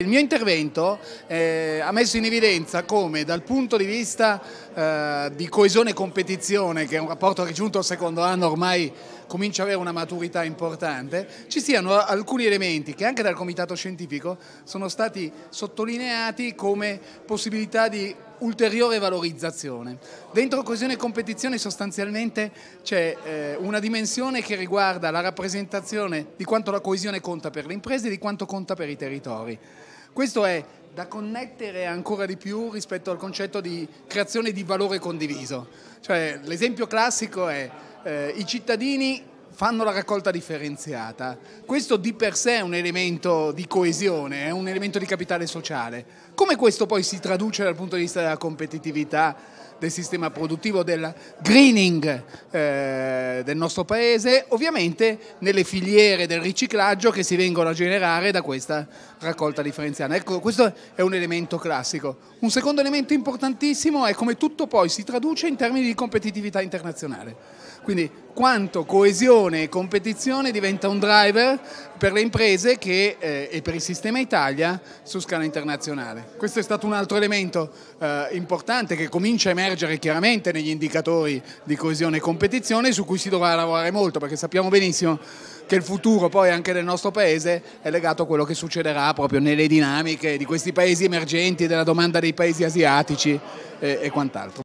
Il mio intervento eh, ha messo in evidenza come dal punto di vista eh, di coesione e competizione, che è un rapporto raggiunto al secondo anno ormai comincia ad avere una maturità importante, ci siano alcuni elementi che anche dal comitato scientifico sono stati sottolineati come possibilità di ulteriore valorizzazione. Dentro coesione e competizione sostanzialmente c'è eh, una dimensione che riguarda la rappresentazione di quanto la coesione conta per le imprese e di quanto conta per i territori. Questo è da connettere ancora di più rispetto al concetto di creazione di valore condiviso. Cioè, l'esempio classico è eh, i cittadini fanno la raccolta differenziata. Questo di per sé è un elemento di coesione, è un elemento di capitale sociale. Come questo poi si traduce dal punto di vista della competitività del sistema produttivo, del greening eh, del nostro paese, ovviamente nelle filiere del riciclaggio che si vengono a generare da questa raccolta differenziata. Ecco, questo è un elemento classico. Un secondo elemento importantissimo è come tutto poi si traduce in termini di competitività internazionale. Quindi quanto coesione e competizione diventa un driver per le imprese che, eh, e per il sistema Italia su scala internazionale. Questo è stato un altro elemento eh, importante che comincia a emergere emergere chiaramente negli indicatori di coesione e competizione su cui si dovrà lavorare molto perché sappiamo benissimo che il futuro poi anche del nostro paese è legato a quello che succederà proprio nelle dinamiche di questi paesi emergenti, della domanda dei paesi asiatici e, eh, e quant'altro.